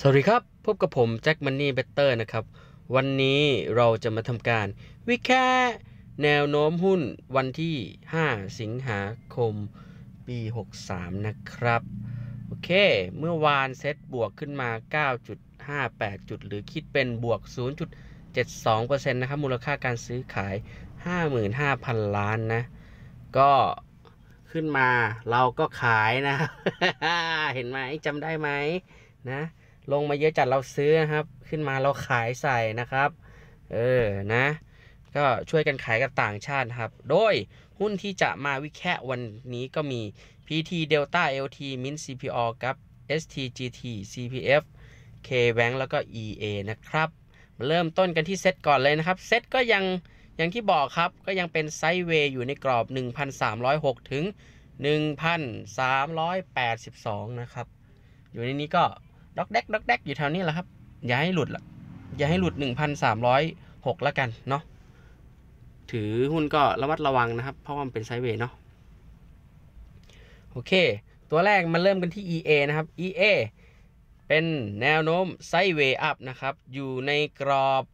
สวัสดีครับ พบกับผมแจ็คมันนี่เบตเตอร์นะครับ วันนี้เราจะมาทำการวิเคราะห์แนวโน้มหุ้นวันที่ 5 สิงหาคม ปี 63 นะครับ โอเค เมื่อวานเซ็ตบวกขึ้นมา 9.58 จุด หรือคิดเป็นบวก 0.72%นะครับ มูลค่าการซื้อขาย 55,000 ล้านนะ ก็ขึ้นมาเราก็ขายนะ เห็นไหมจำได้ไหมนะลงมาเยอะจัดเราซื้อนะครับ ขึ้นมาเราขายใส่นะครับ เออ นะ ก็ช่วยกันขายกับต่างชาติครับ โดยหุ้นที่จะมาวิแคะวันนี้ก็มี PT Delta LT Mint CPO กับ STGT CPF KBank แล้วก็ EA นะครับ เริ่มต้นกันที่เซตก่อนเลยนะครับ เซตก็ยัง อย่างที่บอกครับ ก็ยังเป็นไซด์เวย์อยู่ในกรอบ 1,306 ถึง 1,382 นะครับ อยู่ในนี้ก็ด็อกแดกด็อกแดกอยู่แถวนี้แหละครับ อย่าให้หลุดละอย่าให้หลุด1,306ล้กันเนาะถือหุ้นก็ระมัดระวังนะครับเพราะว่ามันเป็นไซด์เวย์เนาะโอเค ตัวแรกมันเริ่มกันที่ EA นะครับ EA เป็นแนวโน้มไซด์เวย์อัพนะครับ อยู่ในกรอบ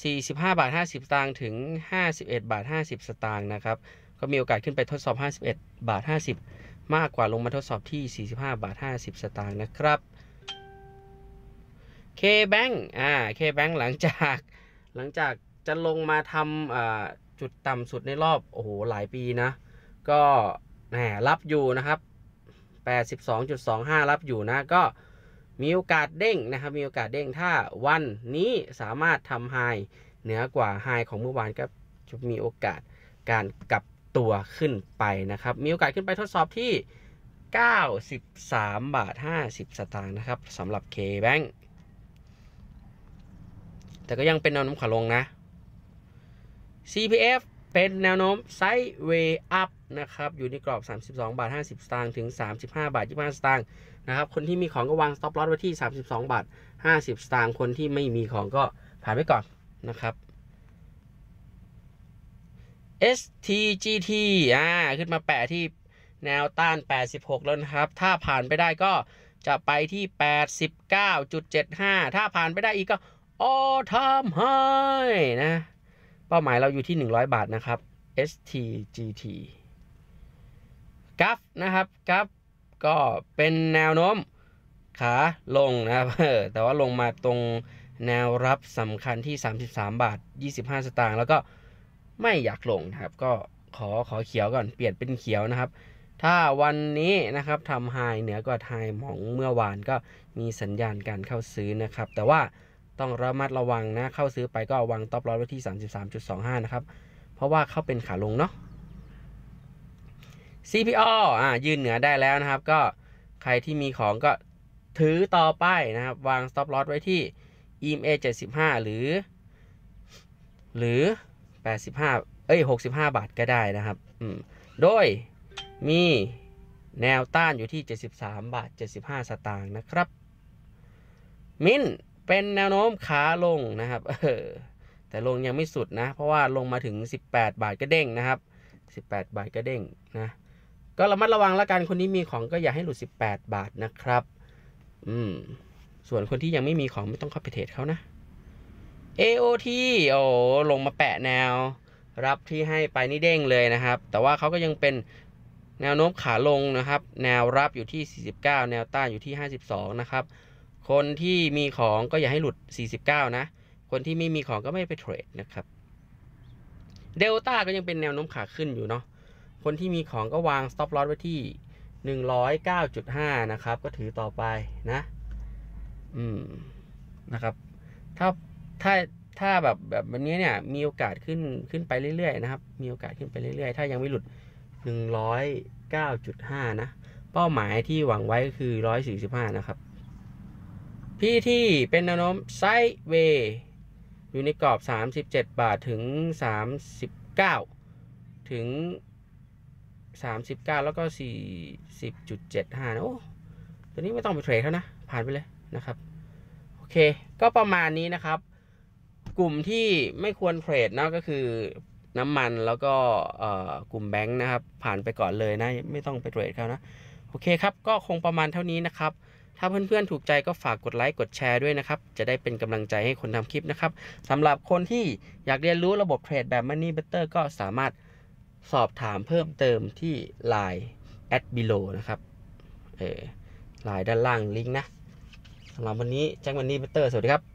45 บาท 50สตางค์ถึง 51 บาท 50 สตางค์นะครับ ก็มีโอกาสขึ้นไปทดสอบ 51 บาท 50มากกว่าลงมาทดสอบที่ 45 บาท 50 สตางค์นะครับ K-Bank อ่า K-Bank หลังจากหลังจากจะลงมาทำจุดต่ำสุดในรอบ โอ้โห หลายปีนะ ก็ แหมรับอยู่นะครับ 82.25 รับอยู่นะ ก็มีโอกาสเด้งนะครับ มีโอกาสเด้งถ้าวันนี้สามารถทำไฮเหนือกว่าไฮของเมื่อวานก็จะมีโอกาสการกลับตัวขึ้นไปนะครับ มีโอกาสขึ้นไปทดสอบที่ 93บาท50 สตางค์นะครับสำหรับ K-Bank แต่ก็ยังเป็นแนวโน้มขาลงนะ CPF เป็นแนวโน้มไซด์เวย์อัพนะครับอยู่ในกรอบ 32บาท50สตางค์ถึง 35 บาท 25 สตางค์นะครับ คนที่มีของก็วางสต็อปลอสไว้ที่ 32บาท50 สตางค์คนที่ไม่มีของก็ผ่านไปก่อนนะครับ STGT อ่า ขึ้นมาแปะที่แนวต้าน 86 แล้วนะครับ ถ้าผ่านไปได้ก็จะไปที่ 89.75 ถ้าผ่านไปได้อีกก็อ m ท h ม g ฮนะ เป้าหมายเราอยู่ที่ 100 บาทนะครับ STGT กับฟนะครับกับฟก็เป็นแนวโน้มขาลงนะครับแต่ว่าลงมาตรงแนวรับสำคัญที่ 33 บาท 25 สตางค์แล้วก็ไม่อยากลงนะครับ ก็ขอขอเขียวก่อน เปลี่ยนเป็นเขียวนะครับ ถ้าวันนี้นะครับทำไฮเหนือกว่าไฮมองเมื่อวานก็มีสัญญาณการเข้าซื้อนะครับ แต่ว่าต้องระมัดระวังนะ เข้าซื้อไปก็วางต็อปลอตไว้ที่33.25นะครับ เพราะว่าเขาเป็นขาลงเนาะ CPO อ่ายืนเหนือได้แล้วนะครับ ก็ใครที่มีของก็ถือต่อไปนะครับ วางสต็อป o อ s ไว้ที่ EMA 75 หรือ หรือ85เอ้ย65 บาทก็ได้นะครับอืมโดยมีแนวต้านอยู่ที่ 73 บาท 75 สตางค์นะครับ มินเป็นแนวโน้มขาลงนะครับเออแต่ลงยังไม่สุดนะเพราะว่าลงมาถึง 18 บาทก็เด้งนะครับ 18 บาทก็เด้งนะ ก็ระมัดระวังละกันคนนี้มีของก็อย่าให้หลุด 18 บาทนะครับ อืมส่วนคนที่ยังไม่มีของไม่ต้องเข้าไปเทรดเขานะ AOT โอ้ลงมาแปะแนวรับที่ให้ไปนี่เด้งเลยนะครับ แต่ว่าเขาก็ยังเป็นแนวโน้มขาลงนะครับ แนวรับอยู่ที่ 49 แนวต้านอยู่ที่ 52 นะครับ คนที่มีของก็อย่าให้หลุด 49 นะคนที่ไม่มีของก็ไม่ไปเทรดนะครับเดลต้าก็ยังเป็นแนวโน้มขาขึ้นอยู่เนาะคนที่มีของก็วาง stop loss ไว้ที่109.5นะครับก็ถือต่อไปนะอืมนะครับถ้าถ้าถ้าแบบแบบแบบนี้เนี่ยมีโอกาสขึ้นขึ้นไปเรื่อยๆนะครับ มีโอกาสขึ้นไปเรื่อยๆ ถ้ายังไม่หลุด109.5 นะ เป้าหมายที่หวังไว้ก็คือ 145 นะครับ พี่ที่เป็นนน้มไซเวย์อยู่ในกรอบ 37 บาทถึง 39 ถึง 39 แล้วก็ 40.75 นะโอ้ตัวนี้ไม่ต้องไปเทรดเขานะ ผ่านไปเลยนะครับ โอเคก็ประมาณนี้นะครับกลุ่มที่ไม่ควรเทรดนะก็คือน้ำมันแล้วก็กลุ่มแบงค์นะครับ ผ่านไปก่อนเลยนะ ไม่ต้องไปเทรดเขานะ โอเคครับ ก็คงประมาณเท่านี้นะครับ ถ้าเพื่อนๆถูกใจก็ฝากกดไลค์กดแชร์ด้วยนะครับ จะได้เป็นกำลังใจให้คนทำคลิปนะครับสำหรับคนที่อยากเรียนรู้ระบบเทรดแบบ Money Better ก็สามารถสอบถามเพิ่มเติมที่ Line at below นะครับเออไลน์ด้านล่างลิงก์นะสำหรับวันนี้แจ้งวันนี้เบเตอร์สวัสดีครับ